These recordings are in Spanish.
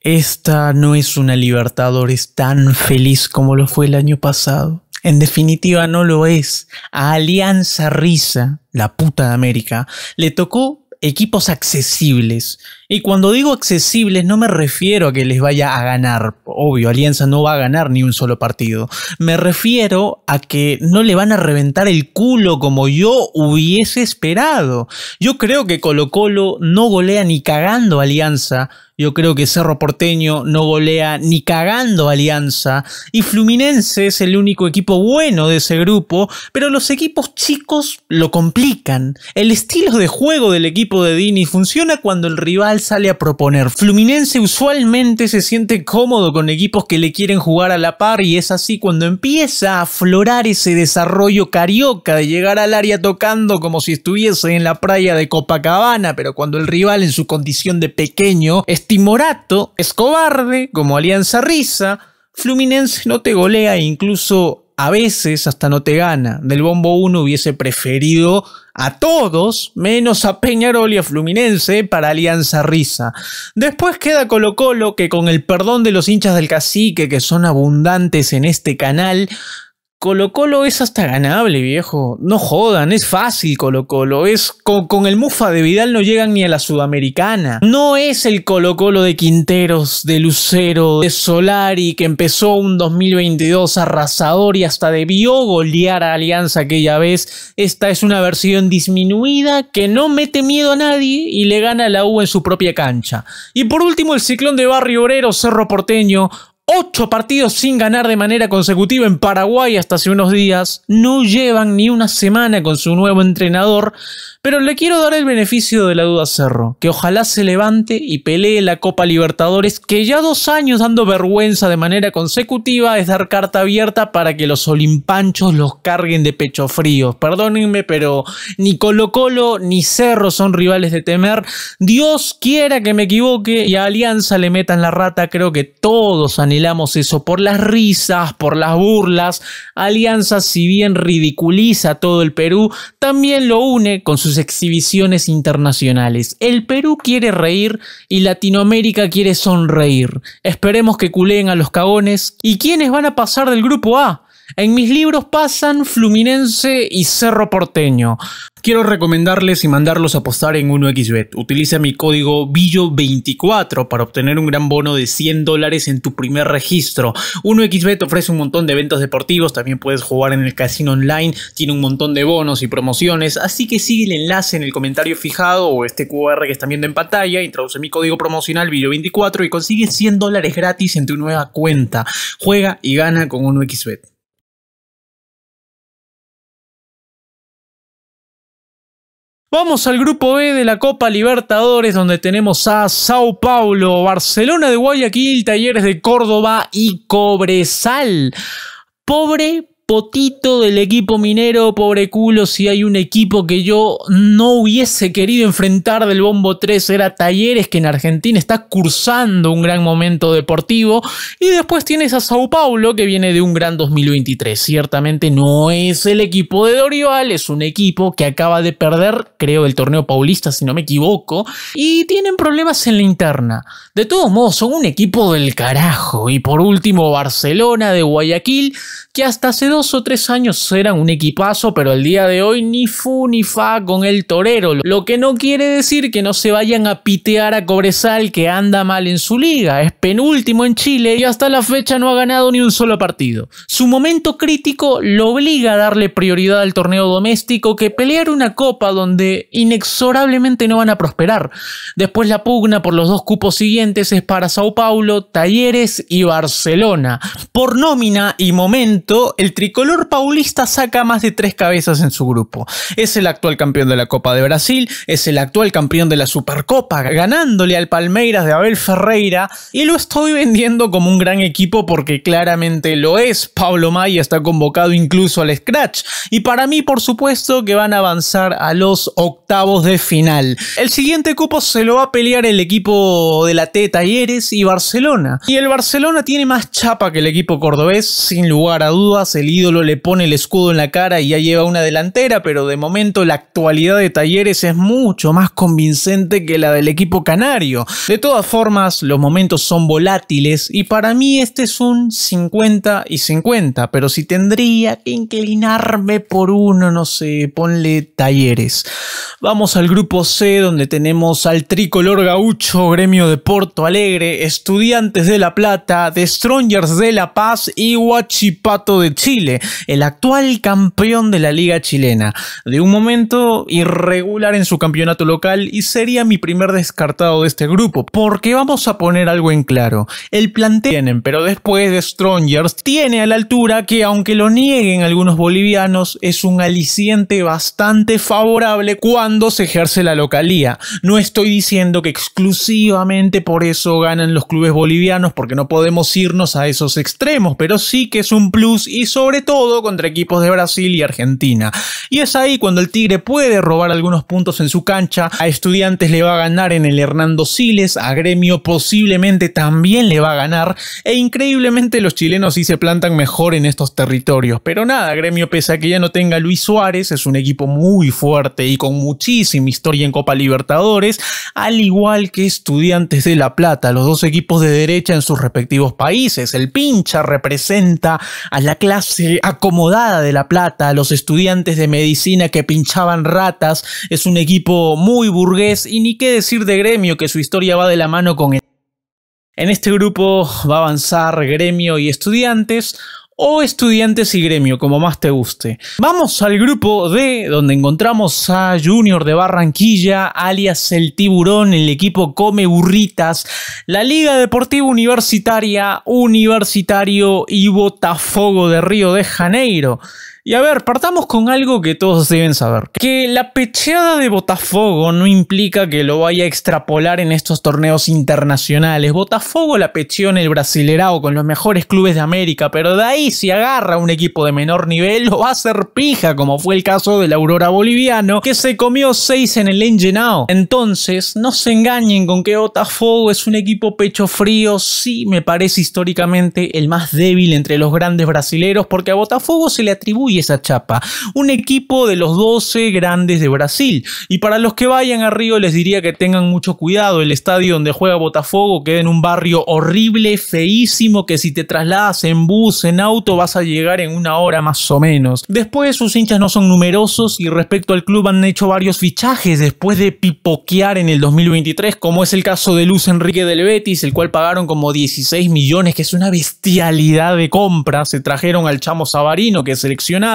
Esta no es una Libertadores tan feliz como lo fue el año pasado. En definitiva, no lo es. A Alianza Risa, la puta de América, le tocó equipos accesibles. Y cuando digo accesibles no me refiero a que les vaya a ganar. Obvio, Alianza no va a ganar ni un solo partido. Me refiero a que no le van a reventar el culo como yo hubiese esperado. Yo creo que Colo Colo no golea ni cagando Alianza yo creo que Cerro Porteño no golea ni cagando Alianza. Y Fluminense es el único equipo bueno de ese grupo, pero los equipos chicos lo complican. El estilo de juego del equipo de Dini funciona cuando el rival sale a proponer. Fluminense usualmente se siente cómodo con equipos que le quieren jugar a la par y es así cuando empieza a aflorar ese desarrollo carioca de llegar al área tocando como si estuviese en la playa de Copacabana, pero cuando el rival en su condición de pequeño Timorato es cobarde, como Alianza Risa. Fluminense no te golea e incluso a veces hasta no te gana. Del Bombo 1 hubiese preferido a todos, menos a Peñarol y a Fluminense, para Alianza Risa. Después queda Colo Colo, que con el perdón de los hinchas del cacique, que son abundantes en este canal, Colo Colo es hasta ganable, viejo. No jodan, es fácil Colo Colo. Es con, el Mufa de Vidal no llegan ni a la Sudamericana. No es el Colo Colo de Quinteros, de Lucero, de Solari, que empezó un 2022 arrasador y hasta debió golear a Alianza aquella vez. Esta es una versión disminuida que no mete miedo a nadie y le gana a la U en su propia cancha. Y por último, el ciclón de Barrio Obrero, Cerro Porteño, Ocho partidos sin ganar de manera consecutiva en Paraguay hasta hace unos días. No llevan ni una semana con su nuevo entrenador, pero le quiero dar el beneficio de la duda a Cerro, que ojalá se levante y pelee la Copa Libertadores, que ya dos años dando vergüenza de manera consecutiva es dar carta abierta para que los olimpanchos los carguen de pecho frío. Perdónenme, pero ni Colo Colo ni Cerro son rivales de temer. Dios quiera que me equivoque y a Alianza le metan la rata, creo que todos han eso, por las risas, por las burlas. Alianza, si bien ridiculiza todo el Perú, también lo une con sus exhibiciones internacionales. El Perú quiere reír y Latinoamérica quiere sonreír. Esperemos que culeen a los cagones. ¿Y quiénes van a pasar del grupo A? En mis libros pasan Fluminense y Cerro Porteño. Quiero recomendarles y mandarlos a apostar en 1xbet. Utiliza mi código BILLO24 para obtener un gran bono de 100 dólares en tu primer registro. 1xbet ofrece un montón de eventos deportivos, también puedes jugar en el casino online, tiene un montón de bonos y promociones, así que sigue el enlace en el comentario fijado o este QR que están viendo en pantalla, introduce mi código promocional BILLO24 y consigue 100 dólares gratis en tu nueva cuenta. Juega y gana con 1xbet. Vamos al grupo B de la Copa Libertadores, donde tenemos a Sao Paulo, Barcelona de Guayaquil, Talleres de Córdoba y Cobresal. Pobre potito del equipo minero, pobre culo, si hay un equipo que yo no hubiese querido enfrentar del Bombo 3, era Talleres, que en Argentina está cursando un gran momento deportivo, y después tienes a Sao Paulo, que viene de un gran 2023. Ciertamente no es el equipo de Dorival, es un equipo que acaba de perder, creo, el torneo paulista, si no me equivoco, y tienen problemas en la interna. De todos modos, son un equipo del carajo, y por último, Barcelona de Guayaquil, que hasta hace dos o tres años eran un equipazo, pero el día de hoy ni fu ni fa con el torero. Lo que no quiere decir que no se vayan a pitear a Cobresal que anda mal en su liga. Es penúltimo en Chile y hasta la fecha no ha ganado ni un solo partido. Su momento crítico lo obliga a darle prioridad al torneo doméstico que pelear una copa donde inexorablemente no van a prosperar. Después la pugna por los dos cupos siguientes es para Sao Paulo, Talleres y Barcelona. Por nómina y momento, el tri color paulista saca más de tres cabezas en su grupo. Es el actual campeón de la Copa de Brasil, es el actual campeón de la Supercopa, ganándole al Palmeiras de Abel Ferreira, y lo estoy vendiendo como un gran equipo porque claramente lo es. Pablo Maya está convocado incluso al Scratch, y para mí, por supuesto, que van a avanzar a los octavos de final. El siguiente cupo se lo va a pelear el equipo de la T Talleres y Barcelona. Y el Barcelona tiene más chapa que el equipo cordobés, sin lugar a dudas, el ídolo le pone el escudo en la cara y ya lleva una delantera, pero de momento la actualidad de Talleres es mucho más convincente que la del equipo canario. De todas formas, los momentos son volátiles y para mí este es un 50 y 50, pero si tendría que inclinarme por uno, no sé, ponle Talleres. Vamos al grupo C donde tenemos al tricolor gaucho, gremio de Porto Alegre, estudiantes de La Plata, de Strongers de La Paz y Huachipato de Chile el actual campeón de la liga chilena, de un momento irregular en su campeonato local y sería mi primer descartado de este grupo, porque vamos a poner algo en claro, el plantel tienen, pero después de Strongers tiene a la altura que aunque lo nieguen algunos bolivianos, es un aliciente bastante favorable cuando se ejerce la localía. No estoy diciendo que exclusivamente por eso ganan los clubes bolivianos, porque no podemos irnos a esos extremos, pero sí que es un plus y sobre todo contra equipos de Brasil y Argentina. Y es ahí cuando el Tigre puede robar algunos puntos en su cancha, a Estudiantes le va a ganar en el Hernando Siles, a Gremio posiblemente también le va a ganar, e increíblemente los chilenos sí se plantan mejor en estos territorios. Pero nada, Gremio pese a que ya no tenga Luis Suárez, es un equipo muy fuerte y con muchísima historia en Copa Libertadores, al igual que Estudiantes de La Plata, los dos equipos de derecha en sus respectivos países. El pincha representa a la clase acomodada de La Plata, los estudiantes de medicina que pinchaban ratas, es un equipo muy burgués y ni qué decir de gremio que su historia va de la mano con... En este grupo va a avanzar gremio y estudiantes, o estudiantes y gremio, como más te guste. Vamos al grupo D, donde encontramos a Junior de Barranquilla, alias el tiburón, el equipo Come Burritas, la Liga Deportiva Universitaria, Universitario y Botafogo de Río de Janeiro. Y a ver, partamos con algo que todos deben saber. Que la pecheada de Botafogo no implica que lo vaya a extrapolar en estos torneos internacionales. Botafogo la pecheó en el Brasilerao con los mejores clubes de América, pero de ahí si agarra un equipo de menor nivel lo va a hacer pija, como fue el caso del Aurora Boliviano, que se comió 6 en el Engenao. Entonces, no se engañen con que Botafogo es un equipo pecho frío, sí me parece históricamente el más débil entre los grandes brasileros, porque a Botafogo se le atribuye esa chapa. Un equipo de los 12 grandes de Brasil. Y para los que vayan a Río les diría que tengan mucho cuidado. El estadio donde juega Botafogo queda en un barrio horrible, feísimo, que si te trasladas en bus, en auto, vas a llegar en una hora más o menos. Después sus hinchas no son numerosos y respecto al club han hecho varios fichajes después de pipoquear en el 2023, como es el caso de Luz Enrique del Betis, el cual pagaron como 16 millones, que es una bestialidad de compra. Se trajeron al Chamo Savarino, que selecciona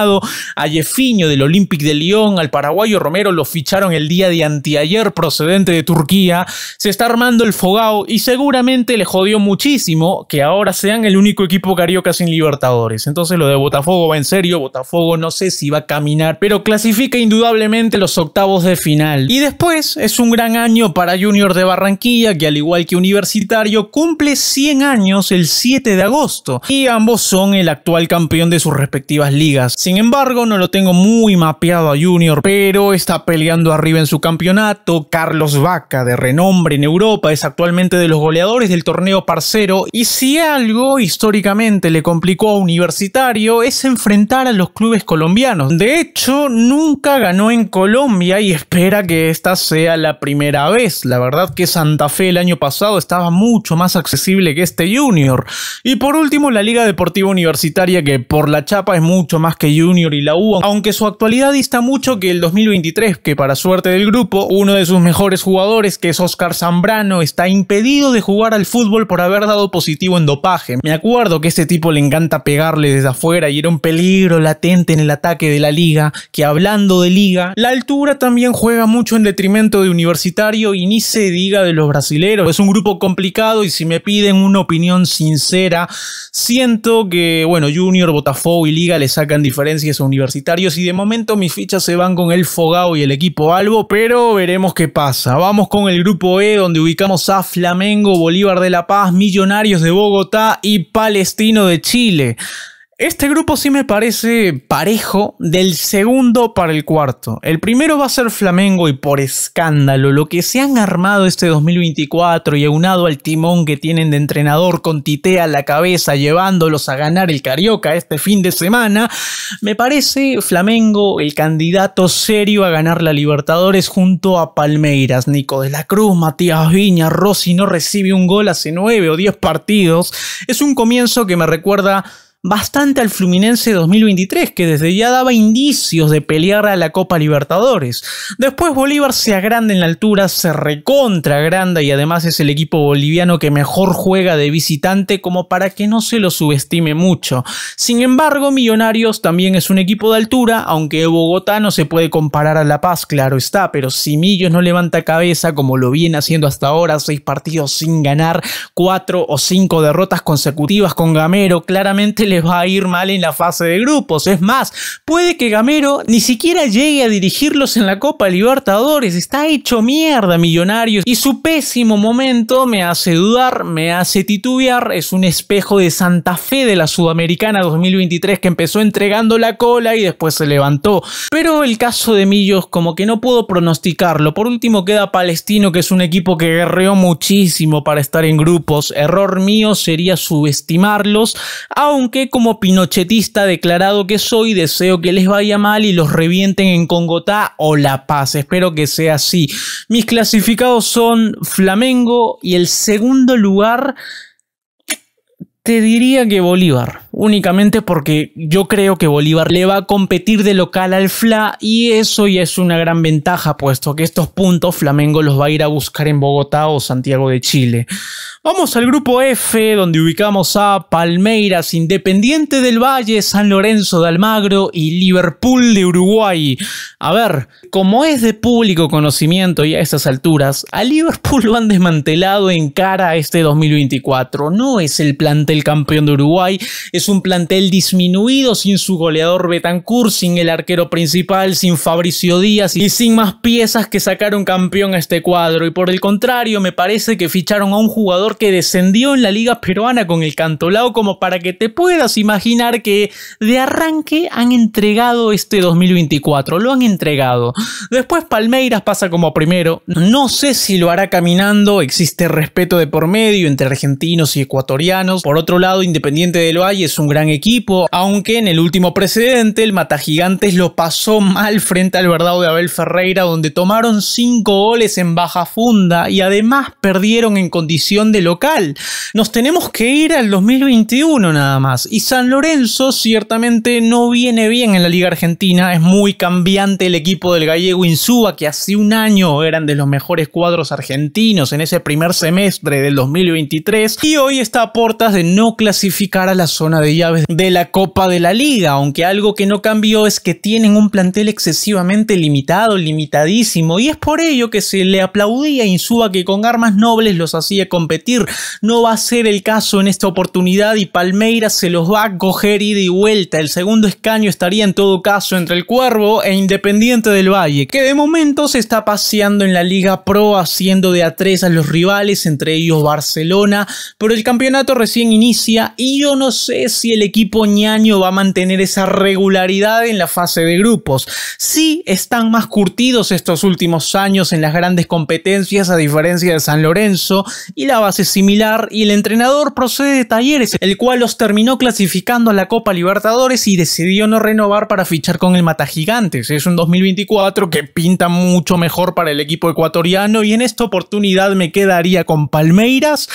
a Jefiño del Olympique de Lyon, al paraguayo Romero lo ficharon el día de anteayer procedente de Turquía, se está armando el fogao y seguramente le jodió muchísimo que ahora sean el único equipo carioca sin Libertadores. Entonces lo de Botafogo va en serio, Botafogo no sé si va a caminar, pero clasifica indudablemente los octavos de final. Y después es un gran año para Junior de Barranquilla, que al igual que Universitario cumple 100 años el 7 de agosto y ambos son el actual campeón de sus respectivas ligas. Sin embargo, no lo tengo muy mapeado a Junior, pero está peleando arriba en su campeonato. Carlos Vaca, de renombre en Europa, es actualmente de los goleadores del torneo parcero. Y si algo históricamente le complicó a Universitario es enfrentar a los clubes colombianos. De hecho, nunca ganó en Colombia y espera que esta sea la primera vez. La verdad que Santa Fe el año pasado estaba mucho más accesible que este Junior. Y por último, la Liga Deportiva Universitaria, que por la chapa es mucho más que Junior y la U, aunque su actualidad dista mucho que el 2023, que para suerte del grupo, uno de sus mejores jugadores, que es Oscar Zambrano, está impedido de jugar al fútbol por haber dado positivo en dopaje. Me acuerdo que este tipo le encanta pegarle desde afuera y era un peligro latente en el ataque de la liga, que hablando de liga, la altura también juega mucho en detrimento de Universitario y ni se diga de los brasileros. Es un grupo complicado y si me piden una opinión sincera, siento que, bueno, Junior, Botafogo y Liga le sacan diferencias universitarios y de momento mis fichas se van con el Fogao y el equipo Albo, pero veremos qué pasa. Vamos con el grupo E donde ubicamos a Flamengo, Bolívar de La Paz, Millonarios de Bogotá y Palestino de Chile. Este grupo sí me parece parejo del segundo para el cuarto. El primero va a ser Flamengo y por escándalo, lo que se han armado este 2024 y aunado al timón que tienen de entrenador con Titea a la cabeza llevándolos a ganar el Carioca este fin de semana, me parece Flamengo el candidato serio a ganar la Libertadores junto a Palmeiras. Nico de la Cruz, Matías Viña, Rossi no recibe un gol hace nueve o 10 partidos. Es un comienzo que me recuerda bastante al Fluminense 2023, que desde ya daba indicios de pelear a la Copa Libertadores. Después Bolívar se agranda en la altura, se recontra agranda y además es el equipo boliviano que mejor juega de visitante como para que no se lo subestime mucho. Sin embargo, Millonarios también es un equipo de altura, aunque Bogotá no se puede comparar a La Paz, claro está, pero si Millos no levanta cabeza como lo viene haciendo hasta ahora, seis partidos sin ganar, cuatro o cinco derrotas consecutivas con Gamero, claramente le va a ir mal en la fase de grupos. Es más, puede que Gamero ni siquiera llegue a dirigirlos en la Copa Libertadores. Está hecho mierda, millonarios. Y su pésimo momento me hace dudar, me hace titubear. Es un espejo de Santa Fe de la Sudamericana 2023 que empezó entregando la cola y después se levantó. Pero el caso de Millos como que no puedo pronosticarlo. Por último queda Palestino, que es un equipo que guerreó muchísimo para estar en grupos. Error mío sería subestimarlos, aunque como pinochetista declarado que soy, deseo que les vaya mal y los revienten en Congotá o La Paz. Espero que sea así. Mis clasificados son Flamengo y el segundo lugar, te diría que Bolívar únicamente porque yo creo que Bolívar le va a competir de local al FLA y eso ya es una gran ventaja, puesto que estos puntos Flamengo los va a ir a buscar en Bogotá o Santiago de Chile. Vamos al grupo F, donde ubicamos a Palmeiras, Independiente del Valle, San Lorenzo de Almagro y Liverpool de Uruguay. A ver, como es de público conocimiento y a estas alturas, a Liverpool lo han desmantelado en cara a este 2024. No es el plantel campeón de Uruguay, es un plantel disminuido sin su goleador Betancourt, sin el arquero principal, sin Fabricio Díaz y sin más piezas que sacaron campeón a este cuadro. Y por el contrario, me parece que ficharon a un jugador que descendió en la liga peruana con el Cantolao como para que te puedas imaginar que de arranque han entregado este 2024, lo han entregado. Después Palmeiras pasa como primero, no sé si lo hará caminando, existe respeto de por medio entre argentinos y ecuatorianos. Por otro lado, Independiente del Valle un gran equipo, aunque en el último precedente el Matagigantes lo pasó mal frente al Verdado de Abel Ferreira, donde tomaron 5 goles en baja funda y además perdieron en condición de local. Nos tenemos que ir al 2021 nada más. Y San Lorenzo ciertamente no viene bien en la Liga Argentina, es muy cambiante el equipo del gallego Insúa, que hace un año eran de los mejores cuadros argentinos en ese primer semestre del 2023 y hoy está a portas de no clasificar a la zona de de llaves de la Copa de la Liga, aunque algo que no cambió es que tienen un plantel excesivamente limitado, limitadísimo, y es por ello que se le aplaudía insuba Insúa que con armas nobles los hacía competir. No va a ser el caso en esta oportunidad y Palmeiras se los va a coger ida y vuelta. El segundo escaño estaría en todo caso entre el Cuervo e Independiente del Valle, que de momento se está paseando en la Liga Pro haciendo de a a los rivales, entre ellos Barcelona, pero el campeonato recién inicia y yo no sé si el equipo ñaño va a mantener esa regularidad en la fase de grupos. Sí están más curtidos estos últimos años en las grandes competencias a diferencia de San Lorenzo y la base similar y el entrenador procede de Talleres, el cual los terminó clasificando a la Copa Libertadores y decidió no renovar para fichar con el Matagigantes. Es un 2024 que pinta mucho mejor para el equipo ecuatoriano y en esta oportunidad me quedaría con Palmeiras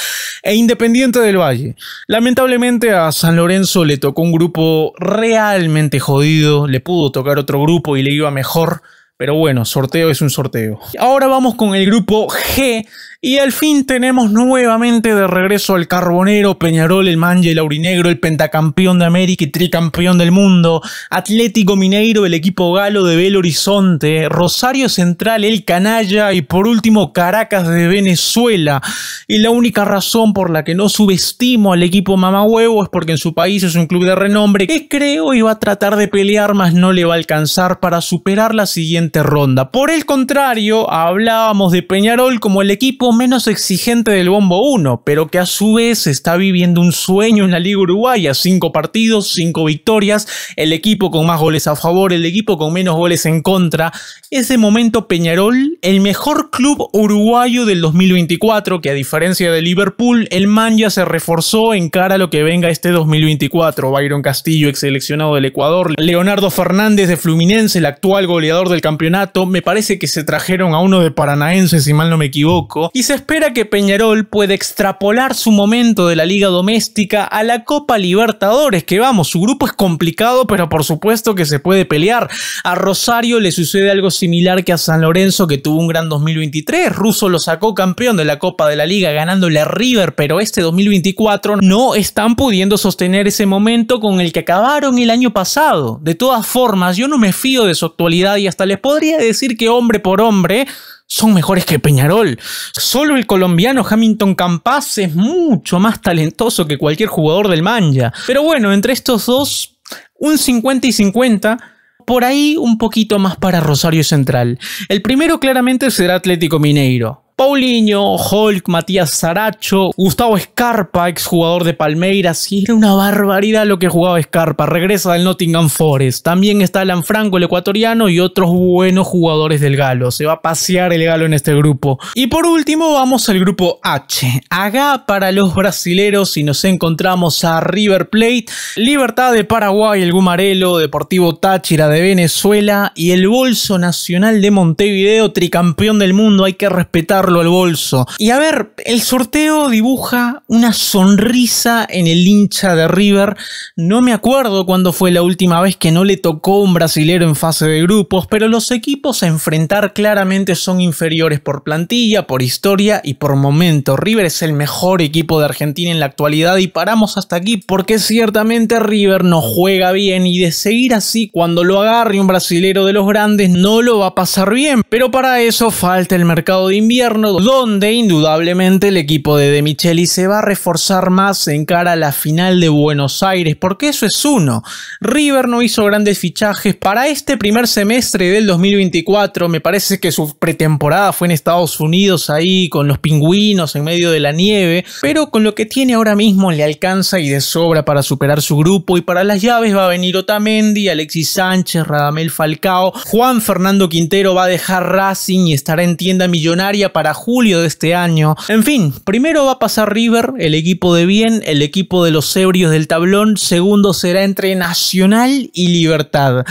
e Independiente del Valle. Lamentablemente a San Lorenzo Lorenzo le tocó un grupo realmente jodido, le pudo tocar otro grupo y le iba mejor. Pero bueno, sorteo es un sorteo. Ahora vamos con el grupo G, y al fin tenemos nuevamente de regreso al Carbonero, Peñarol, el Manje, el Aurinegro, el pentacampeón de América y tricampeón del mundo, Atlético Mineiro, el equipo galo de Belo Horizonte, Rosario Central, el Canalla y por último Caracas de Venezuela. Y la única razón por la que no subestimo al equipo mamahuevo es porque en su país es un club de renombre que creo iba a tratar de pelear, mas no le va a alcanzar para superar la siguiente ronda. Por el contrario, hablábamos de Peñarol como el equipo menos exigente del Bombo 1, pero que a su vez está viviendo un sueño en la Liga Uruguaya. Cinco partidos, cinco victorias, el equipo con más goles a favor, el equipo con menos goles en contra. ese momento Peñarol el mejor club uruguayo del 2024, que a diferencia de Liverpool, el Manja se reforzó en cara a lo que venga este 2024. Byron Castillo, ex seleccionado del Ecuador, Leonardo Fernández de Fluminense, el actual goleador del campeonato, me parece que se trajeron a uno de Paranaense, si mal no me equivoco y se espera que Peñarol pueda extrapolar su momento de la liga doméstica a la Copa Libertadores, que vamos, su grupo es complicado, pero por supuesto que se puede pelear. A Rosario le sucede algo similar que a San Lorenzo, que tuvo un gran 2023. Russo lo sacó campeón de la Copa de la Liga ganándole a River, pero este 2024 no están pudiendo sostener ese momento con el que acabaron el año pasado. De todas formas, yo no me fío de su actualidad y hasta les podría decir que hombre por hombre, son mejores que Peñarol. Solo el colombiano Hamilton Campas es mucho más talentoso que cualquier jugador del Manja. Pero bueno, entre estos dos, un 50 y 50 por ahí un poquito más para Rosario Central. El primero claramente será Atlético Mineiro. Paulinho, Hulk, Matías Saracho, Gustavo Escarpa, exjugador de Palmeiras. Y era una barbaridad lo que jugaba Escarpa. Regresa del Nottingham Forest. También está Alan Franco, el ecuatoriano, y otros buenos jugadores del Galo. Se va a pasear el Galo en este grupo. Y por último, vamos al grupo H. Acá para los brasileros y nos encontramos a River Plate, Libertad de Paraguay, el Gumarelo, Deportivo Táchira de Venezuela y el Bolso Nacional de Montevideo, tricampeón del mundo. Hay que respetar al bolso. Y a ver, el sorteo dibuja una sonrisa en el hincha de River. No me acuerdo cuándo fue la última vez que no le tocó un brasilero en fase de grupos, pero los equipos a enfrentar claramente son inferiores por plantilla, por historia y por momento. River es el mejor equipo de Argentina en la actualidad y paramos hasta aquí porque ciertamente River no juega bien y de seguir así cuando lo agarre un brasilero de los grandes no lo va a pasar bien. Pero para eso falta el mercado de invierno donde indudablemente el equipo de De Micheli se va a reforzar más en cara a la final de Buenos Aires, porque eso es uno. River no hizo grandes fichajes para este primer semestre del 2024, me parece que su pretemporada fue en Estados Unidos ahí con los pingüinos en medio de la nieve, pero con lo que tiene ahora mismo le alcanza y de sobra para superar su grupo y para las llaves va a venir Otamendi, Alexis Sánchez, Radamel Falcao, Juan Fernando Quintero va a dejar Racing y estará en tienda millonaria para para julio de este año. En fin, primero va a pasar River, el equipo de bien, el equipo de los ebrios del tablón. Segundo será entre Nacional y Libertad.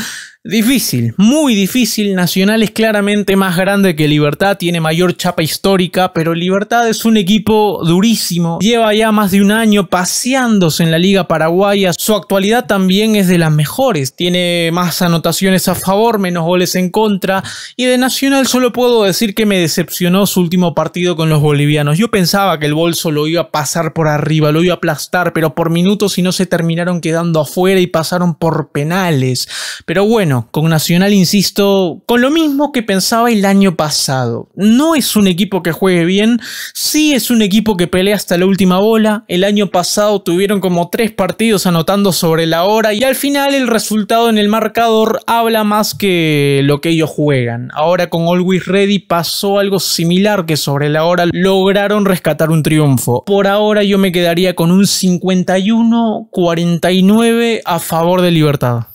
Difícil, muy difícil. Nacional es claramente más grande que Libertad, tiene mayor chapa histórica, pero Libertad es un equipo durísimo. Lleva ya más de un año paseándose en la Liga Paraguaya. Su actualidad también es de las mejores. Tiene más anotaciones a favor, menos goles en contra. Y de Nacional solo puedo decir que me decepcionó su último partido con los bolivianos. Yo pensaba que el bolso lo iba a pasar por arriba, lo iba a aplastar, pero por minutos y no se terminaron quedando afuera y pasaron por penales. Pero bueno bueno, con Nacional, insisto, con lo mismo que pensaba el año pasado. No es un equipo que juegue bien, sí es un equipo que pelea hasta la última bola. El año pasado tuvieron como tres partidos anotando sobre la hora y al final el resultado en el marcador habla más que lo que ellos juegan. Ahora con Always Ready pasó algo similar que sobre la hora lograron rescatar un triunfo. Por ahora yo me quedaría con un 51-49 a favor de Libertad.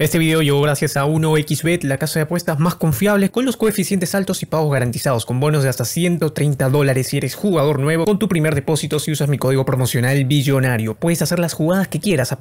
Este video llegó gracias a 1xBet, la casa de apuestas más confiable, con los coeficientes altos y pagos garantizados, con bonos de hasta 130 dólares si eres jugador nuevo, con tu primer depósito si usas mi código promocional billonario. Puedes hacer las jugadas que quieras.